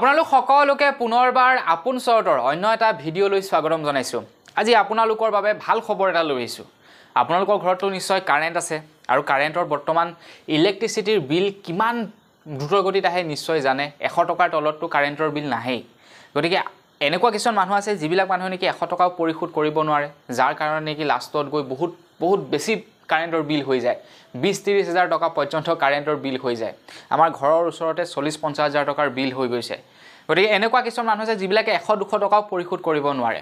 আপোনালোক সকলোকে পুনৰবাৰ আপোন চৰ্টৰ অন্য এটা ভিডিঅ'লৈ স্বাগতম জনাইছোঁ আজি আপোনালোকৰ বাবে ভাল খবৰ এটা লৈ আহিছোঁ আপোনালোকৰ ঘৰতো নিশ্চয় কাৰেণ্ট আছে আৰু কাৰেণ্টৰ বৰ্তমান ইলেক্ট্ৰিচিটিৰ বিল কিমান দ্ৰুতগতিত আহে নিশ্চয় জানে এশ টকাৰ তলততো কাৰেণ্টৰ বিল নাহেই গতিকে এনেকুৱা কিছুমান মানুহ আছে যিবিলাক মানুহে নেকি এশ টকাও পৰিশোধ কৰিব নোৱাৰে যাৰ কাৰণে নেকি লাষ্টত গৈ বহুত বহুত বেছি কাৰেণ্টৰ বিল হৈ যায় বিছ ত্ৰিছ হাজাৰ টকা পৰ্যন্ত কাৰেণ্টৰ বিল হৈ যায় আমাৰ ঘৰৰ ওচৰতে চল্লিছ পঞ্চাছ হাজাৰ টকাৰ বিল হৈ গৈছে গতিকে এনেকুৱা কিছুমান মানুহ আছে যিবিলাকে এশ দুশ টকাও পৰিশোধ কৰিব নোৱাৰে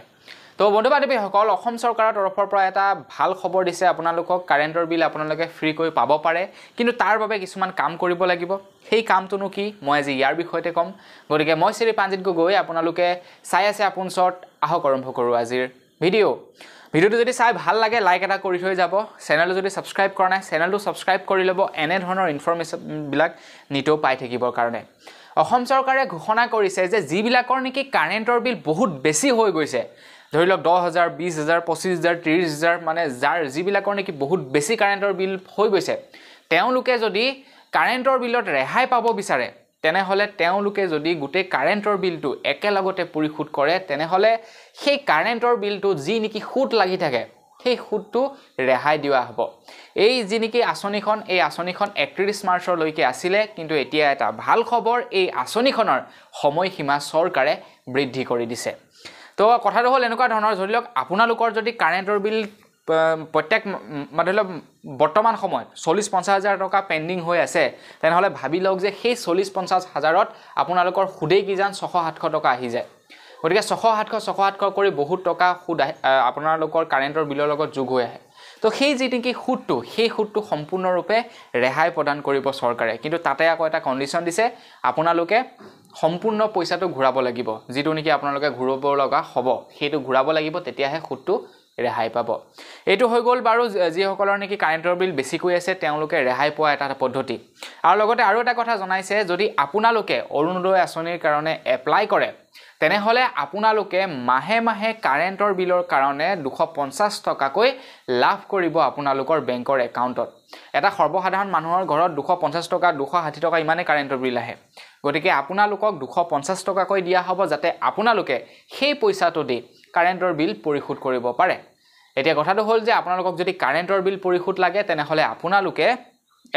তো বন্ধু বান্ধৱীসকল অসম চৰকাৰৰ তৰফৰ পৰা এটা ভাল খবৰ দিছে আপোনালোকক কাৰেণ্টৰ বিল আপোনালোকে ফ্ৰীকৈ পাব পাৰে কিন্তু তাৰ বাবে কিছুমান কাম কৰিব লাগিব সেই কামটোনো কি মই আজি ইয়াৰ বিষয়তে ক'ম গতিকে মই শ্ৰী প্ৰাঞ্জিত গগৈ আপোনালোকে চাই আছে আপোন ওচৰত আহক আৰম্ভ কৰোঁ আজিৰ ভিডিঅ' ভিডিওটো যদি চাই ভাল লাগে লাইক এটা কৰি থৈ যাব চেনেলটো যদি ছাবস্ক্ৰাইব কৰা নাই চেনেলটো ছাবস্ক্ৰাইব কৰি ল'ব এনেধৰণৰ ইনফৰ্মেশ্যনবিলাক নিতৌ পাই থাকিবৰ কাৰণে অসম চৰকাৰে ঘোষণা কৰিছে যে যিবিলাকৰ নেকি কাৰেণ্টৰ বিল বহুত বেছি হৈ গৈছে ধৰি লওক দহ হাজাৰ বিছ হাজাৰ পঁচিছ হাজাৰ ত্ৰিছ হাজাৰ মানে যাৰ যিবিলাকৰ নেকি বহুত বেছি কাৰেণ্টৰ বিল হৈ গৈছে তেওঁলোকে যদি কাৰেণ্টৰ বিলত ৰেহাই পাব বিচাৰে তেনেহ'লে তেওঁলোকে যদি গোটেই কাৰেণ্টৰ বিলটো একেলগতে পৰিশোধ কৰে তেনেহ'লে সেই কাৰেণ্টৰ বিলটো যি নেকি সুত লাগি থাকে সেই সুতটো ৰেহাই দিয়া হ'ব এই যি নেকি আঁচনিখন এই আঁচনিখন একত্ৰিছ মাৰ্চলৈকে আছিলে কিন্তু এতিয়া এটা ভাল খবৰ এই আঁচনিখনৰ সময়সীমা চৰকাৰে বৃদ্ধি কৰি দিছে তো কথাটো হ'ল এনেকুৱা ধৰণৰ ধৰি লওক আপোনালোকৰ যদি কাৰেণ্টৰ বিল প্ৰত্যেক ধৰি লওক বৰ্তমান সময়ত চল্লিছ পঞ্চাছ হাজাৰ টকা পেণ্ডিং হৈ আছে তেনেহ'লে ভাবি লওক যে সেই চল্লিছ পঞ্চাছ হাজাৰত আপোনালোকৰ সুদেই কিজান ছশ সাতশ টকা আহি যায় গতিকে ছশ সাতশ ছশ সাতশ কৰি বহুত টকা সুদ আহে আপোনালোকৰ কাৰেণ্টৰ বিলৰ লগত যোগ হৈ আহে তো সেই যি নেকি সুদটো সেই সুদটো সম্পূৰ্ণৰূপে ৰেহাই প্ৰদান কৰিব চৰকাৰে কিন্তু তাতে আকৌ এটা কণ্ডিশ্যন দিছে আপোনালোকে সম্পূৰ্ণ পইচাটো ঘূৰাব লাগিব যিটো নেকি আপোনালোকে ঘূৰাব লগা হ'ব সেইটো ঘূৰাব লাগিব তেতিয়াহে সুদটো ৰেহাই পাব এইটো হৈ গ'ল বাৰু যিসকলৰ নেকি কাৰেণ্টৰ বিল বেছিকৈ আছে তেওঁলোকে ৰেহাই পোৱা এটা পদ্ধতি আৰু লগতে আৰু এটা কথা জনাইছে যদি আপোনালোকে অৰুণোদয় আঁচনিৰ কাৰণে এপ্লাই কৰে তেনেহ'লে আপোনালোকে মাহে মাহে কাৰেণ্টৰ বিলৰ কাৰণে দুশ পঞ্চাছ টকাকৈ লাভ কৰিব আপোনালোকৰ বেংকৰ একাউণ্টত এটা সৰ্বসাধাৰণ মানুহৰ ঘৰত দুশ পঞ্চাছ টকা দুশ ষাঠি টকা ইমানেই কাৰেণ্টৰ বিল আহে গতিকে আপোনালোকক দুশ পঞ্চাছ টকাকৈ দিয়া হ'ব যাতে আপোনালোকে সেই পইচাটো দি কাৰেণ্টৰ বিল পৰিশোধ কৰিব পাৰে এতিয়া কথাটো হ'ল যে আপোনালোকক যদি কাৰেণ্টৰ বিল পৰিশোধ লাগে তেনেহ'লে আপোনালোকে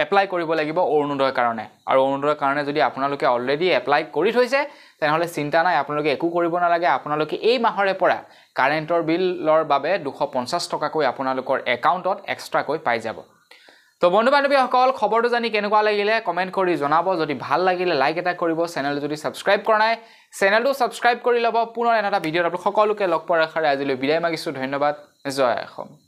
এপ্লাই কৰিব লাগিব অৰুণোদয়ৰ কাৰণে আৰু অৰুণোদয়ৰ কাৰণে যদি আপোনালোকে অলৰেডি এপ্লাই কৰি থৈছে তেনেহ'লে চিন্তা নাই আপোনালোকে একো কৰিব নালাগে আপোনালোকে এই মাহৰে পৰা কাৰেণ্টৰ বিলৰ বাবে দুশ পঞ্চাছ টকাকৈ আপোনালোকৰ একাউণ্টত এক্সট্ৰাকৈ পাই যাব তো বন্ধু বান্ধৱীসকল খবৰটো জানি কেনেকুৱা লাগিলে কমেণ্ট কৰি জনাব যদি ভাল লাগিলে লাইক এটা কৰিব চেনেলটো যদি ছাবস্ক্ৰাইব কৰা নাই চেনেলটো ছাবস্ক্ৰাইব কৰি ল'ব পুনৰ এনে এটা ভিডিঅ'ত আপোনালোক সকলোকে লগ পোৱাৰ আশাৰে আজিলৈ বিদায় মাগিছোঁ ধন্যবাদ জয় অসম